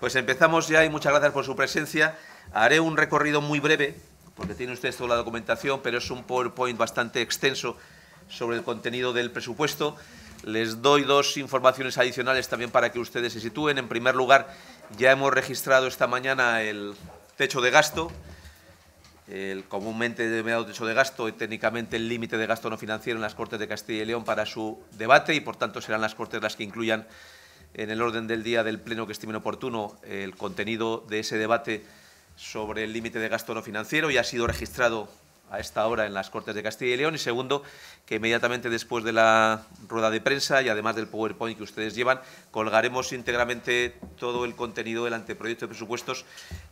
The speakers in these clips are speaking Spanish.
Pues empezamos ya y muchas gracias por su presencia. Haré un recorrido muy breve, porque tiene usted toda la documentación, pero es un PowerPoint bastante extenso sobre el contenido del presupuesto. Les doy dos informaciones adicionales también para que ustedes se sitúen. En primer lugar, ya hemos registrado esta mañana el techo de gasto, el comúnmente denominado techo de gasto y técnicamente el límite de gasto no financiero en las Cortes de Castilla y León para su debate y, por tanto, serán las Cortes las que incluyan en el orden del día del Pleno que estime oportuno el contenido de ese debate sobre el límite de gasto no financiero y ha sido registrado a esta hora en las Cortes de Castilla y León. Y segundo, que inmediatamente después de la rueda de prensa y además del PowerPoint que ustedes llevan, colgaremos íntegramente todo el contenido del anteproyecto de presupuestos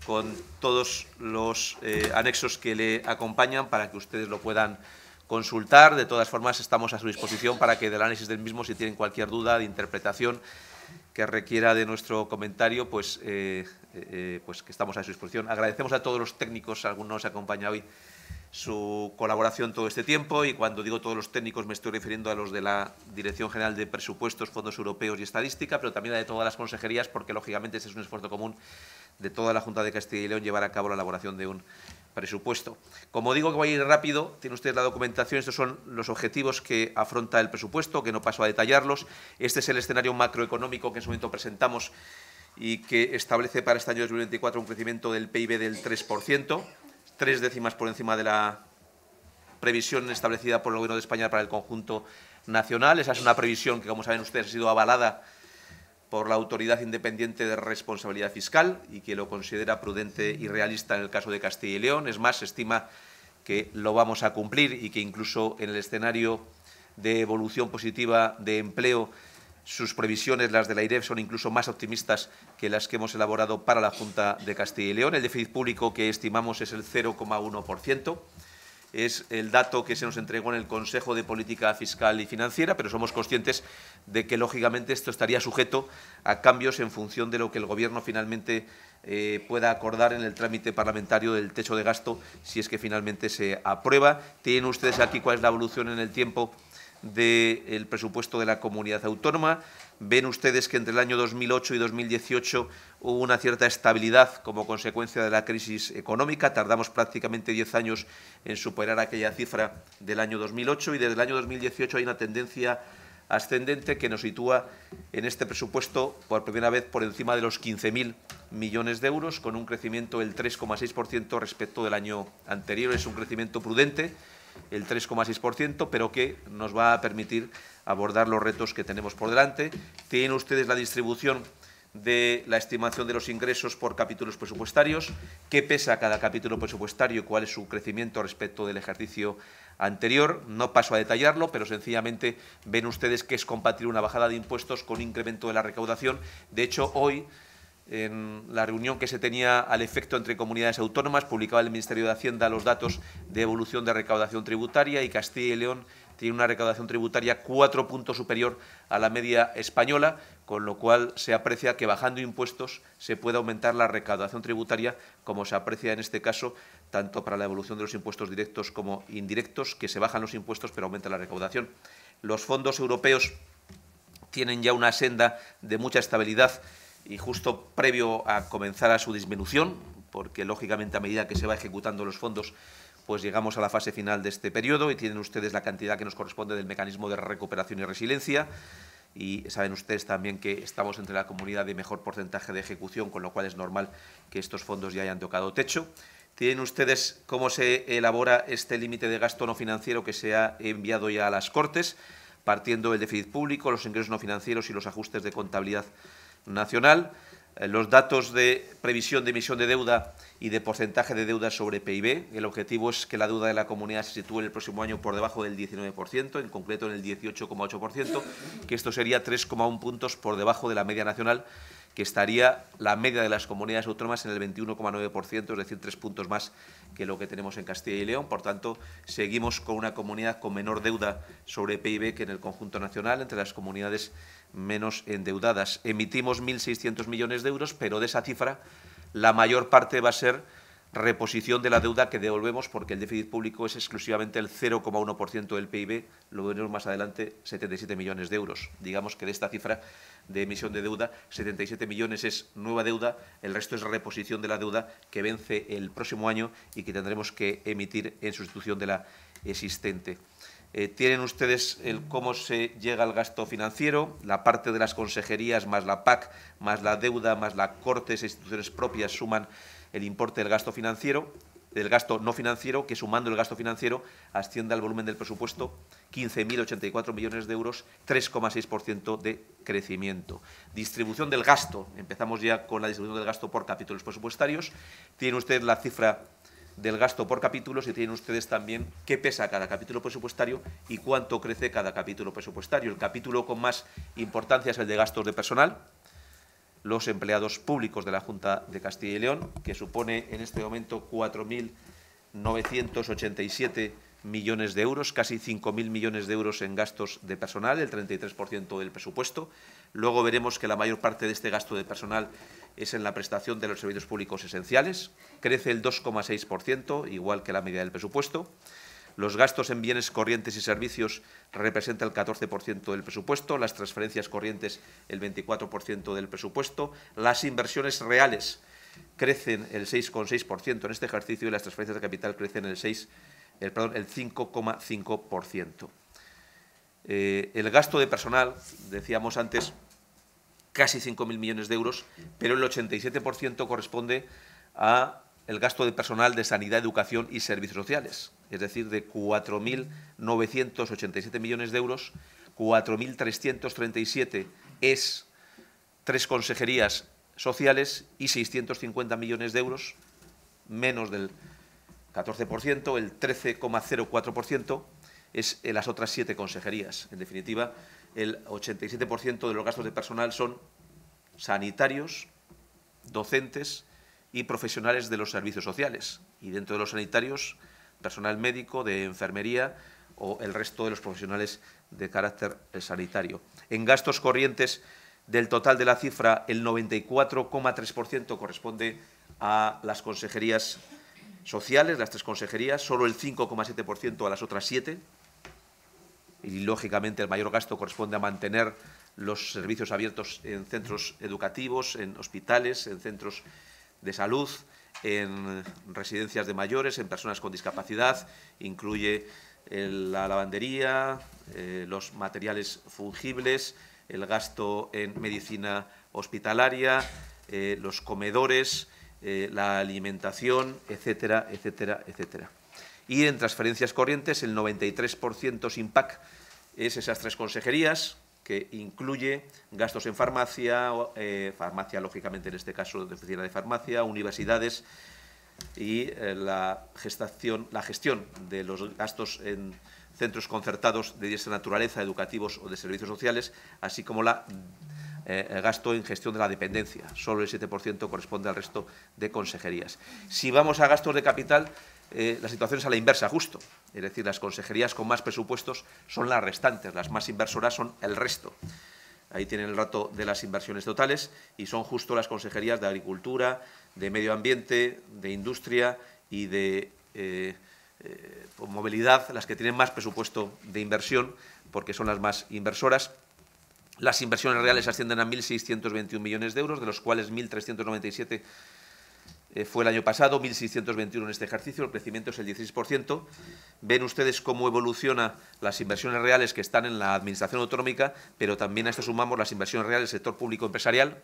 con todos los eh, anexos que le acompañan para que ustedes lo puedan consultar. De todas formas, estamos a su disposición para que del análisis del mismo, si tienen cualquier duda de interpretación, que requiera de nuestro comentario, pues, eh, eh, eh, pues que estamos a su disposición. Agradecemos a todos los técnicos, algunos nos acompaña hoy, su colaboración todo este tiempo y cuando digo todos los técnicos me estoy refiriendo a los de la Dirección General de Presupuestos, Fondos Europeos y Estadística, pero también a de todas las consejerías porque lógicamente ese es un esfuerzo común de toda la Junta de Castilla y León llevar a cabo la elaboración de un presupuesto. Como digo que voy a ir rápido, tiene usted la documentación, estos son los objetivos que afronta el presupuesto, que no paso a detallarlos. Este es el escenario macroeconómico que en su momento presentamos y que establece para este año 2024 un crecimiento del PIB del 3%, tres décimas por encima de la previsión establecida por el Gobierno de España para el conjunto nacional. Esa es una previsión que, como saben ustedes, ha sido avalada por la Autoridad Independiente de Responsabilidad Fiscal y que lo considera prudente y realista en el caso de Castilla y León. Es más, estima que lo vamos a cumplir y que incluso en el escenario de evolución positiva de empleo, sus previsiones, las de la IREF, son incluso más optimistas que las que hemos elaborado para la Junta de Castilla y León. El déficit público que estimamos es el 0,1% es el dato que se nos entregó en el Consejo de Política Fiscal y Financiera, pero somos conscientes de que, lógicamente, esto estaría sujeto a cambios en función de lo que el Gobierno finalmente eh, pueda acordar en el trámite parlamentario del techo de gasto, si es que finalmente se aprueba. Tienen ustedes aquí cuál es la evolución en el tiempo del presupuesto de la comunidad autónoma ven ustedes que entre el año 2008 y 2018 hubo una cierta estabilidad como consecuencia de la crisis económica. Tardamos prácticamente diez años en superar aquella cifra del año 2008 y desde el año 2018 hay una tendencia ascendente que nos sitúa en este presupuesto por primera vez por encima de los 15.000 millones de euros, con un crecimiento del 3,6% respecto del año anterior. Es un crecimiento prudente el 3,6%, pero que nos va a permitir abordar los retos que tenemos por delante. Tienen ustedes la distribución de la estimación de los ingresos por capítulos presupuestarios, qué pesa cada capítulo presupuestario y cuál es su crecimiento respecto del ejercicio anterior. No paso a detallarlo, pero sencillamente ven ustedes que es compatible una bajada de impuestos con incremento de la recaudación. De hecho, hoy en la reunión que se tenía al efecto entre comunidades autónomas, publicaba el Ministerio de Hacienda los datos de evolución de recaudación tributaria y Castilla y León tiene una recaudación tributaria cuatro puntos superior a la media española, con lo cual se aprecia que bajando impuestos se puede aumentar la recaudación tributaria, como se aprecia en este caso, tanto para la evolución de los impuestos directos como indirectos, que se bajan los impuestos pero aumenta la recaudación. Los fondos europeos tienen ya una senda de mucha estabilidad y justo previo a comenzar a su disminución, porque lógicamente a medida que se va ejecutando los fondos, pues llegamos a la fase final de este periodo y tienen ustedes la cantidad que nos corresponde del mecanismo de recuperación y resiliencia. Y saben ustedes también que estamos entre la comunidad de mejor porcentaje de ejecución, con lo cual es normal que estos fondos ya hayan tocado techo. Tienen ustedes cómo se elabora este límite de gasto no financiero que se ha enviado ya a las Cortes, partiendo del déficit público, los ingresos no financieros y los ajustes de contabilidad nacional, eh, los datos de previsión de emisión de deuda y de porcentaje de deuda sobre PIB. El objetivo es que la deuda de la comunidad se sitúe en el próximo año por debajo del 19%, en concreto en el 18,8%, que esto sería 3,1 puntos por debajo de la media nacional, que estaría la media de las comunidades autónomas en el 21,9%, es decir, tres puntos más que lo que tenemos en Castilla y León. Por tanto, seguimos con una comunidad con menor deuda sobre PIB que en el conjunto nacional entre las comunidades menos endeudadas. Emitimos 1.600 millones de euros, pero de esa cifra la mayor parte va a ser reposición de la deuda que devolvemos porque el déficit público es exclusivamente el 0,1% del PIB, lo veremos más adelante, 77 millones de euros. Digamos que de esta cifra de emisión de deuda, 77 millones es nueva deuda, el resto es reposición de la deuda que vence el próximo año y que tendremos que emitir en sustitución de la existente. Eh, tienen ustedes el cómo se llega al gasto financiero, la parte de las consejerías más la PAC, más la deuda, más la Cortes e instituciones propias suman el importe del gasto financiero, del gasto no financiero, que sumando el gasto financiero asciende al volumen del presupuesto 15.084 millones de euros, 3,6% de crecimiento. Distribución del gasto, empezamos ya con la distribución del gasto por capítulos presupuestarios. Tiene usted la cifra del gasto por capítulos si tienen ustedes también qué pesa cada capítulo presupuestario y cuánto crece cada capítulo presupuestario. El capítulo con más importancia es el de gastos de personal, los empleados públicos de la Junta de Castilla y León, que supone en este momento 4.987 millones de euros, casi 5.000 millones de euros en gastos de personal, el 33% del presupuesto. Luego veremos que la mayor parte de este gasto de personal es en la prestación de los servicios públicos esenciales, crece el 2,6%, igual que la media del presupuesto. Los gastos en bienes corrientes y servicios representan el 14% del presupuesto, las transferencias corrientes el 24% del presupuesto, las inversiones reales crecen el 6,6% en este ejercicio y las transferencias de capital crecen el 5,5%. Eh, el gasto de personal, decíamos antes, casi 5.000 millones de euros, pero el 87% corresponde a el gasto de personal de sanidad, educación y servicios sociales, es decir, de 4.987 millones de euros, 4.337 es tres consejerías sociales y 650 millones de euros, menos del 14%, el 13,04% es las otras siete consejerías. En definitiva, el 87% de los gastos de personal son sanitarios, docentes y profesionales de los servicios sociales. Y dentro de los sanitarios, personal médico, de enfermería o el resto de los profesionales de carácter eh, sanitario. En gastos corrientes, del total de la cifra, el 94,3% corresponde a las consejerías sociales, las tres consejerías, solo el 5,7% a las otras siete, y lógicamente el mayor gasto corresponde a mantener los servicios abiertos en centros educativos, en hospitales, en centros de salud, en residencias de mayores, en personas con discapacidad, incluye eh, la lavandería, eh, los materiales fungibles, el gasto en medicina hospitalaria, eh, los comedores, la alimentación, etcétera, etcétera, etcétera. Y en transferencias corrientes, el 93% sin PAC es esas tres consejerías, que incluye gastos en farmacia, eh, farmacia lógicamente en este caso de oficina de farmacia, universidades y eh, la, gestación, la gestión de los gastos en centros concertados de dicha naturaleza, educativos o de servicios sociales, así como la, eh, el gasto en gestión de la dependencia. Solo el 7% corresponde al resto de consejerías. Si vamos a gastos de capital, eh, la situación es a la inversa, justo. Es decir, las consejerías con más presupuestos son las restantes, las más inversoras son el resto. Ahí tienen el rato de las inversiones totales y son justo las consejerías de Agricultura, de Medio Ambiente, de Industria y de eh, eh, pues, Movilidad las que tienen más presupuesto de inversión porque son las más inversoras. Las inversiones reales ascienden a 1.621 millones de euros, de los cuales 1.397 eh, fue el año pasado, 1.621 en este ejercicio, el crecimiento es el 16%. Ven ustedes cómo evoluciona las inversiones reales que están en la Administración autonómica, pero también a esto sumamos las inversiones reales del sector público empresarial,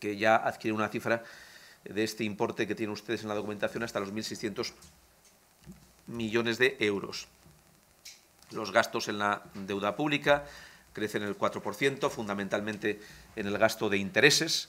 que ya adquiere una cifra de este importe que tienen ustedes en la documentación hasta los 1.600 millones de euros. Los gastos en la deuda pública crecen el 4%, fundamentalmente en el gasto de intereses,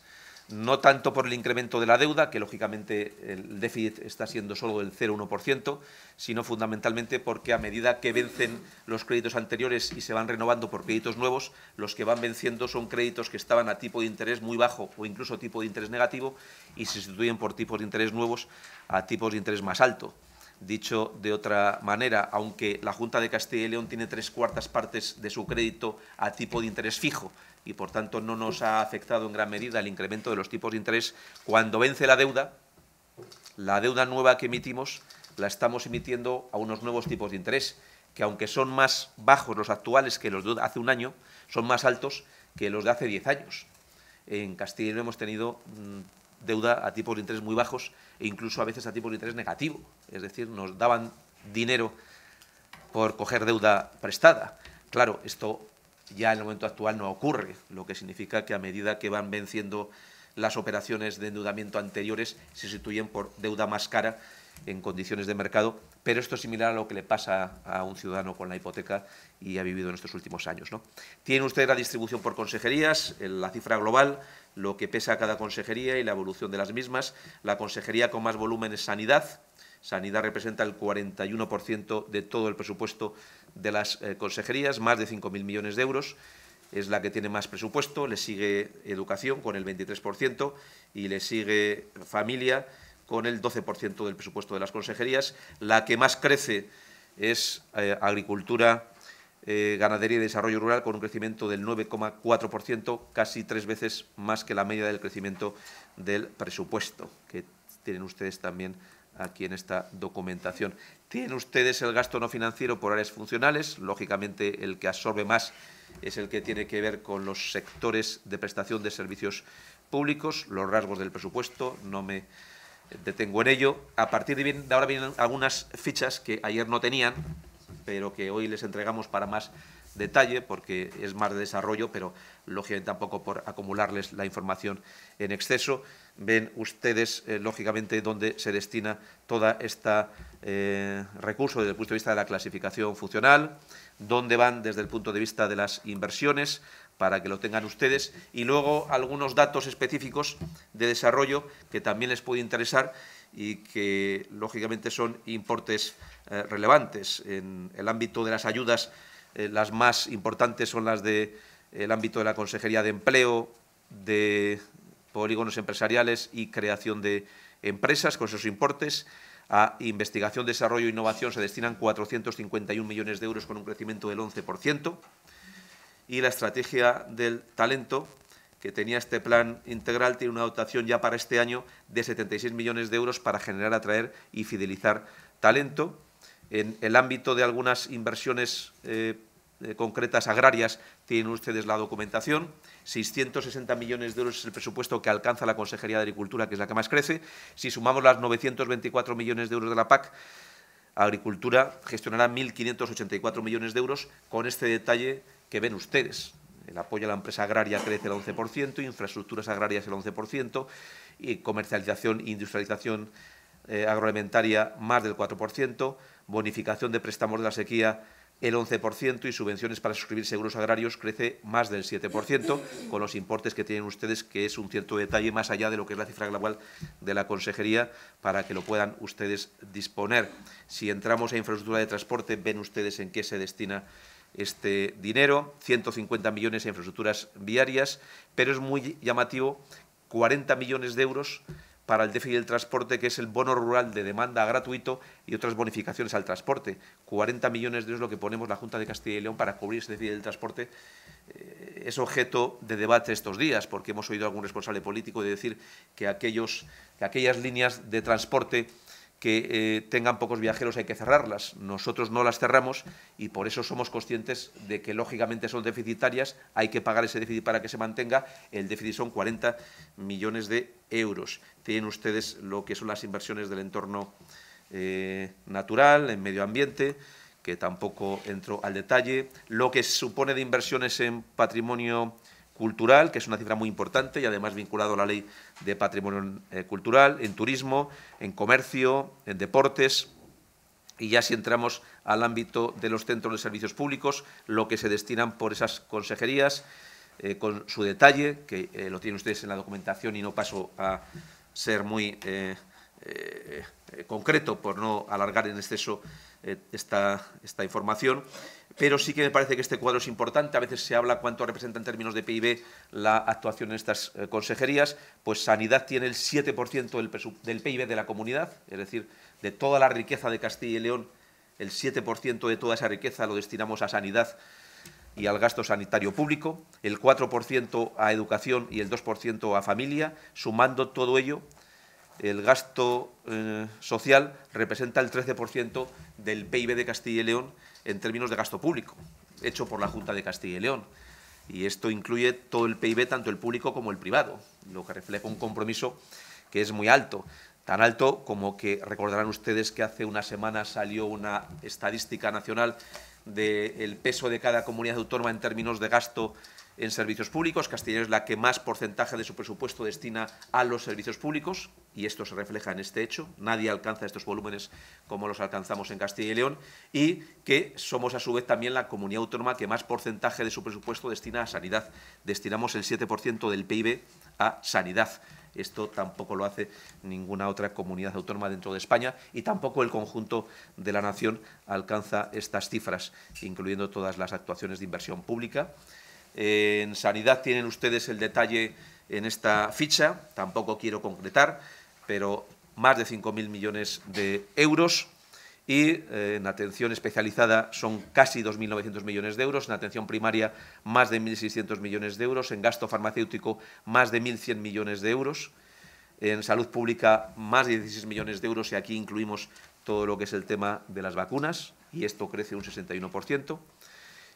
no tanto por el incremento de la deuda, que lógicamente el déficit está siendo solo del 0,1%, sino fundamentalmente porque a medida que vencen los créditos anteriores y se van renovando por créditos nuevos, los que van venciendo son créditos que estaban a tipo de interés muy bajo o incluso tipo de interés negativo y se sustituyen por tipos de interés nuevos a tipos de interés más alto. Dicho de otra manera, aunque la Junta de Castilla y León tiene tres cuartas partes de su crédito a tipo de interés fijo y por tanto no nos ha afectado en gran medida el incremento de los tipos de interés, cuando vence la deuda, la deuda nueva que emitimos la estamos emitiendo a unos nuevos tipos de interés, que aunque son más bajos los actuales que los de hace un año, son más altos que los de hace diez años. En Castilla y León hemos tenido mm, deuda a tipos de interés muy bajos e incluso a veces a tipos de interés negativo. Es decir, nos daban dinero por coger deuda prestada. Claro, esto ya en el momento actual no ocurre, lo que significa que a medida que van venciendo las operaciones de endeudamiento anteriores se sustituyen por deuda más cara en condiciones de mercado, pero esto es similar a lo que le pasa a un ciudadano con la hipoteca y ha vivido en estos últimos años. ¿no? Tiene usted la distribución por consejerías, la cifra global, lo que pesa cada consejería y la evolución de las mismas. La consejería con más volumen es Sanidad. Sanidad representa el 41% de todo el presupuesto de las eh, consejerías, más de 5.000 millones de euros. Es la que tiene más presupuesto, le sigue Educación con el 23% y le sigue Familia con el 12% del presupuesto de las consejerías. La que más crece es eh, Agricultura, eh, ganadería y desarrollo rural con un crecimiento del 9,4%, casi tres veces más que la media del crecimiento del presupuesto, que tienen ustedes también aquí en esta documentación. Tienen ustedes el gasto no financiero por áreas funcionales, lógicamente el que absorbe más es el que tiene que ver con los sectores de prestación de servicios públicos, los rasgos del presupuesto, no me detengo en ello. A partir de ahora vienen algunas fichas que ayer no tenían, pero que hoy les entregamos para más detalle, porque es más de desarrollo, pero lógicamente tampoco por acumularles la información en exceso. Ven ustedes, eh, lógicamente, dónde se destina toda esta eh, recurso desde el punto de vista de la clasificación funcional, dónde van desde el punto de vista de las inversiones, para que lo tengan ustedes, y luego algunos datos específicos de desarrollo que también les puede interesar y que lógicamente son importes eh, relevantes. En el ámbito de las ayudas, eh, las más importantes son las del eh, ámbito de la Consejería de Empleo, de polígonos empresariales y creación de empresas con esos importes. A investigación, desarrollo e innovación se destinan 451 millones de euros con un crecimiento del 11%. Y la estrategia del talento que tenía este plan integral tiene una dotación ya para este año de 76 millones de euros para generar, atraer y fidelizar talento. En el ámbito de algunas inversiones eh, eh, concretas agrarias tienen ustedes la documentación. 660 millones de euros es el presupuesto que alcanza la Consejería de Agricultura, que es la que más crece. Si sumamos las 924 millones de euros de la PAC, Agricultura gestionará 1.584 millones de euros con este detalle que ven ustedes el apoyo a la empresa agraria crece el 11%, infraestructuras agrarias el 11%, y comercialización e industrialización eh, agroalimentaria más del 4%, bonificación de préstamos de la sequía el 11% y subvenciones para suscribir seguros agrarios crece más del 7%, con los importes que tienen ustedes, que es un cierto detalle más allá de lo que es la cifra global de la Consejería, para que lo puedan ustedes disponer. Si entramos a infraestructura de transporte, ven ustedes en qué se destina este dinero, 150 millones en infraestructuras viarias, pero es muy llamativo 40 millones de euros para el déficit del transporte, que es el bono rural de demanda gratuito y otras bonificaciones al transporte. 40 millones de euros es lo que ponemos la Junta de Castilla y León para cubrir ese déficit del transporte. Eh, es objeto de debate estos días, porque hemos oído a algún responsable político de decir que aquellas líneas de transporte que eh, tengan pocos viajeros hay que cerrarlas. Nosotros no las cerramos y por eso somos conscientes de que lógicamente son deficitarias, hay que pagar ese déficit para que se mantenga. El déficit son 40 millones de euros. Tienen ustedes lo que son las inversiones del entorno eh, natural, en medio ambiente, que tampoco entro al detalle, lo que supone de inversiones en patrimonio cultural, que es una cifra muy importante y además vinculado a la ley de patrimonio eh, cultural, en turismo, en comercio, en deportes. Y ya si entramos al ámbito de los centros de servicios públicos, lo que se destinan por esas consejerías, eh, con su detalle, que eh, lo tienen ustedes en la documentación y no paso a ser muy concreto por no alargar en exceso esta, esta información pero sí que me parece que este cuadro es importante. A veces se habla cuánto representa en términos de PIB la actuación en estas eh, consejerías. Pues Sanidad tiene el 7% del, PIB de la comunidad, es decir, de toda la riqueza de Castilla y León, el 7% de toda esa riqueza lo destinamos a Sanidad y al gasto sanitario público, el 4% a educación y el 2% a familia. Sumando todo ello, el gasto eh, social representa el 13% del PIB de Castilla y León en términos de gasto público, hecho por la Junta de Castilla y León. Y esto incluye todo el PIB, tanto el público como el privado, lo que refleja un compromiso que es muy alto. Tan alto como que recordarán ustedes que hace una semana salió una estadística nacional del peso de cada comunidad autónoma en términos de gasto en servicios públicos. Castilla es la que más porcentaje de su presupuesto destina a los servicios públicos y esto se refleja en este hecho. Nadie alcanza estos volúmenes como los alcanzamos en Castilla y León y que somos a su vez también la comunidad autónoma que más porcentaje de su presupuesto destina a sanidad. Destinamos el 7% del PIB a sanidad. Esto tampoco lo hace ninguna otra comunidad autónoma dentro de España y tampoco el conjunto de la nación alcanza estas cifras, incluyendo todas las actuaciones de inversión pública en Sanidad tienen ustedes el detalle en esta ficha, tampoco quiero concretar, pero más de 5.000 millones de euros y eh, en atención especializada son casi 2.900 millones de euros, en atención primaria más de 1.600 millones de euros, en gasto farmacéutico más de 1.100 millones de euros, en salud pública más de 16 millones de euros y aquí incluimos todo lo que es el tema de las vacunas y esto crece un 61%.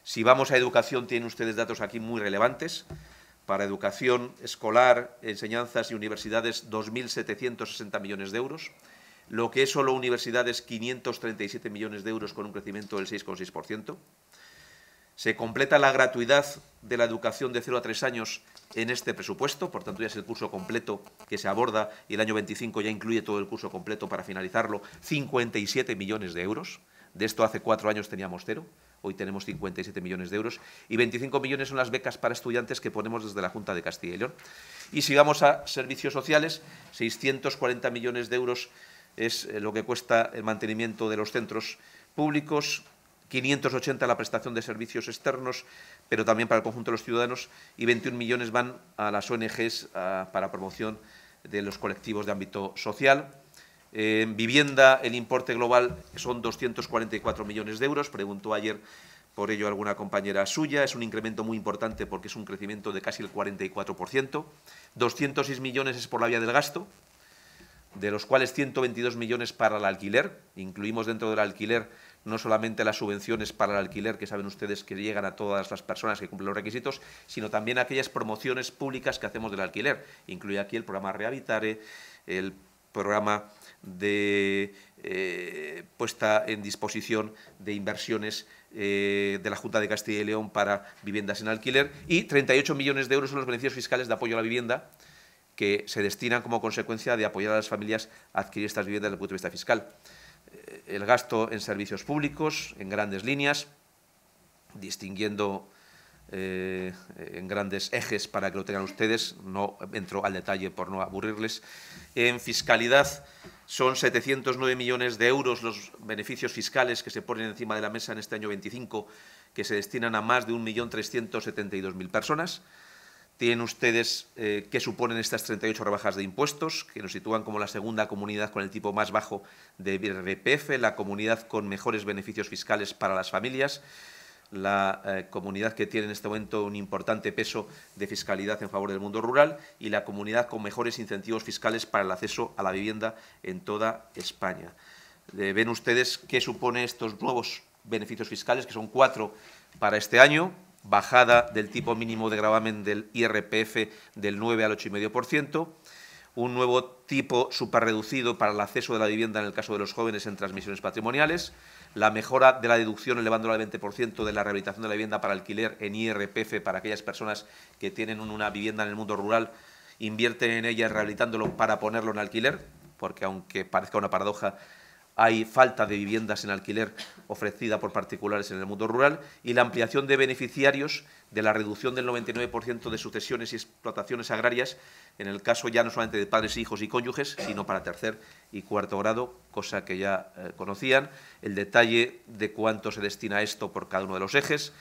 Si vamos a educación, tienen ustedes datos aquí muy relevantes. Para educación escolar, enseñanzas y universidades, 2.760 millones de euros. Lo que es solo universidades, 537 millones de euros con un crecimiento del 6,6%. Se completa la gratuidad de la educación de 0 a 3 años en este presupuesto, por tanto ya es el curso completo que se aborda y el año 25 ya incluye todo el curso completo para finalizarlo, 57 millones de euros. De esto hace cuatro años teníamos cero hoy tenemos 57 millones de euros, y 25 millones son las becas para estudiantes que ponemos desde la Junta de Castilla y León. Y si vamos a servicios sociales, 640 millones de euros es eh, lo que cuesta el mantenimiento de los centros públicos, 580 la prestación de servicios externos, pero también para el conjunto de los ciudadanos, y 21 millones van a las ONGs ah, para promoción de los colectivos de ámbito social. En vivienda, el importe global son 244 millones de euros. Preguntó ayer por ello alguna compañera suya. Es un incremento muy importante porque es un crecimiento de casi el 44%. 206 millones es por la vía del gasto, de los cuales 122 millones para el alquiler. Incluimos dentro del alquiler no solamente las subvenciones para el alquiler, que saben ustedes que llegan a todas las personas que cumplen los requisitos, sino también aquellas promociones públicas que hacemos del alquiler. Incluye aquí el programa Rehabitare, el programa de eh, puesta en disposición de inversiones eh, de la Junta de Castilla y León para viviendas en alquiler y 38 millones de euros son los beneficios fiscales de apoyo a la vivienda que se destinan como consecuencia de apoyar a las familias a adquirir estas viviendas desde el punto de vista fiscal. Eh, el gasto en servicios públicos, en grandes líneas, distinguiendo eh, en grandes ejes para que lo tengan ustedes, no entro al detalle por no aburrirles. En fiscalidad son 709 millones de euros los beneficios fiscales que se ponen encima de la mesa en este año 25, que se destinan a más de 1.372.000 personas. Tienen ustedes que eh, qué suponen estas 38 rebajas de impuestos, que nos sitúan como la segunda comunidad con el tipo más bajo de IRPF, la comunidad con mejores beneficios fiscales para las familias la eh, comunidad que tiene en este momento un importante peso de fiscalidad en favor del mundo rural y la comunidad con mejores incentivos fiscales para el acceso a la vivienda en toda España. Eh, ven ustedes qué supone estos nuevos beneficios fiscales, que son cuatro para este año, bajada del tipo mínimo de gravamen del IRPF del 9 al 8,5%, un nuevo tipo superreducido para el acceso de la vivienda en el caso de los jóvenes en transmisiones patrimoniales, la mejora de la deducción elevándola al 20% de la rehabilitación de la vivienda para alquiler en IRPF para aquellas personas que tienen una vivienda en el mundo rural, invierten en ella rehabilitándolo para ponerlo en alquiler, porque aunque parezca una paradoja, hay falta de viviendas en alquiler ofrecida por particulares en el mundo rural y la ampliación de beneficiarios de la reducción del 99% de sucesiones y explotaciones agrarias, en el caso ya no solamente de padres, hijos y cónyuges, sino para tercer y cuarto grado, cosa que ya eh, conocían, el detalle de cuánto se destina a esto por cada uno de los ejes,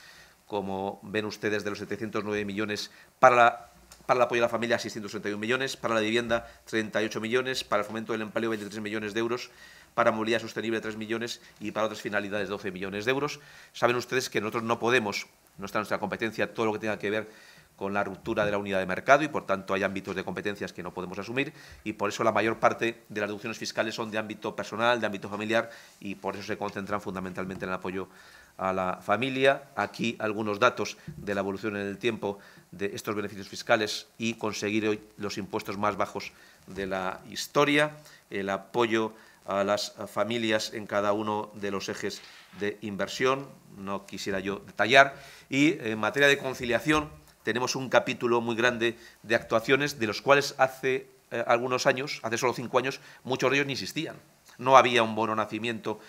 como ven ustedes de los 709 millones para para el apoyo a la familia 631 millones, para la vivienda 38 millones, para el fomento del empleo 23 millones de euros, para movilidad sostenible 3 millones y para otras finalidades 12 millones de euros. Saben ustedes que nosotros no podemos, no está nuestra competencia todo lo que tenga que ver con la ruptura de la unidad de mercado y, por tanto, hay ámbitos de competencias que no podemos asumir y, por eso, la mayor parte de las deducciones fiscales son de ámbito personal, de ámbito familiar y, por eso, se concentran fundamentalmente en el apoyo a la familia. Aquí algunos datos de la evolución en el tiempo de estos beneficios fiscales y conseguir hoy los impuestos más bajos de la historia, el apoyo a las familias en cada uno de los ejes de inversión, no quisiera yo detallar, y en materia de conciliación tenemos un capítulo muy grande de actuaciones de los cuales hace eh, algunos años, hace solo cinco años, muchos de ellos ni existían. No había un bono nacimiento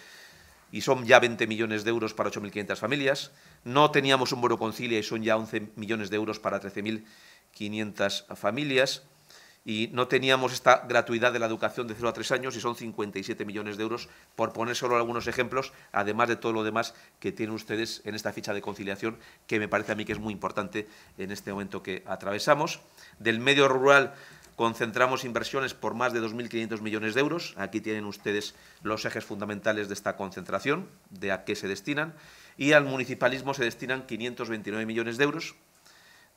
y son ya 20 millones de euros para 8.500 familias. No teníamos un bono concilia y son ya 11 millones de euros para 13.500 familias y no teníamos esta gratuidad de la educación de 0 a 3 años y son 57 millones de euros, por poner solo algunos ejemplos, además de todo lo demás que tienen ustedes en esta ficha de conciliación, que me parece a mí que es muy importante en este momento que atravesamos. Del medio rural concentramos inversiones por más de 2.500 millones de euros. Aquí tienen ustedes los ejes fundamentales de esta concentración, de a qué se destinan. Y al municipalismo se destinan 529 millones de euros,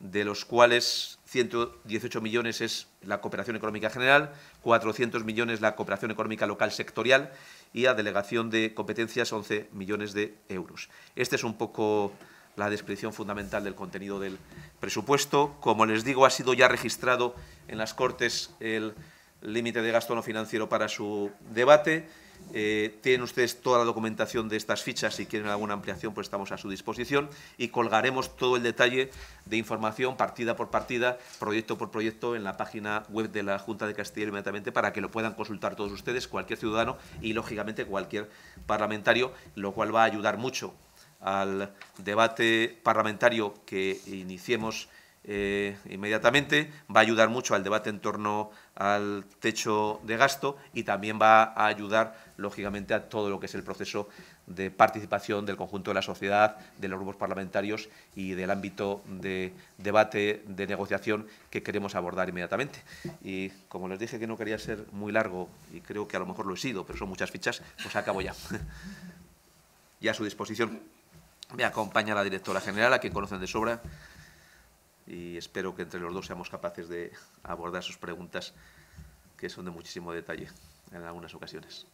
de los cuales 118 millones es la cooperación económica general, 400 millones la cooperación económica local sectorial y a delegación de competencias 11 millones de euros. Esta es un poco la descripción fundamental del contenido del presupuesto. Como les digo, ha sido ya registrado en las Cortes el límite de gasto no financiero para su debate. Eh, tienen ustedes toda la documentación de estas fichas, si quieren alguna ampliación, pues estamos a su disposición y colgaremos todo el detalle de información partida por partida, proyecto por proyecto, en la página web de la Junta de Castilla inmediatamente para que lo puedan consultar todos ustedes, cualquier ciudadano y, lógicamente, cualquier parlamentario, lo cual va a ayudar mucho al debate parlamentario que iniciemos eh, inmediatamente, va a ayudar mucho al debate en torno al techo de gasto y también va a ayudar, lógicamente, a todo lo que es el proceso de participación del conjunto de la sociedad, de los grupos parlamentarios y del ámbito de debate, de negociación que queremos abordar inmediatamente. Y como les dije que no quería ser muy largo, y creo que a lo mejor lo he sido, pero son muchas fichas, pues acabo ya. Y a su disposición me acompaña la directora general, a quien conocen de sobra, y espero que entre los dos seamos capaces de abordar sus preguntas, que son de muchísimo detalle en algunas ocasiones.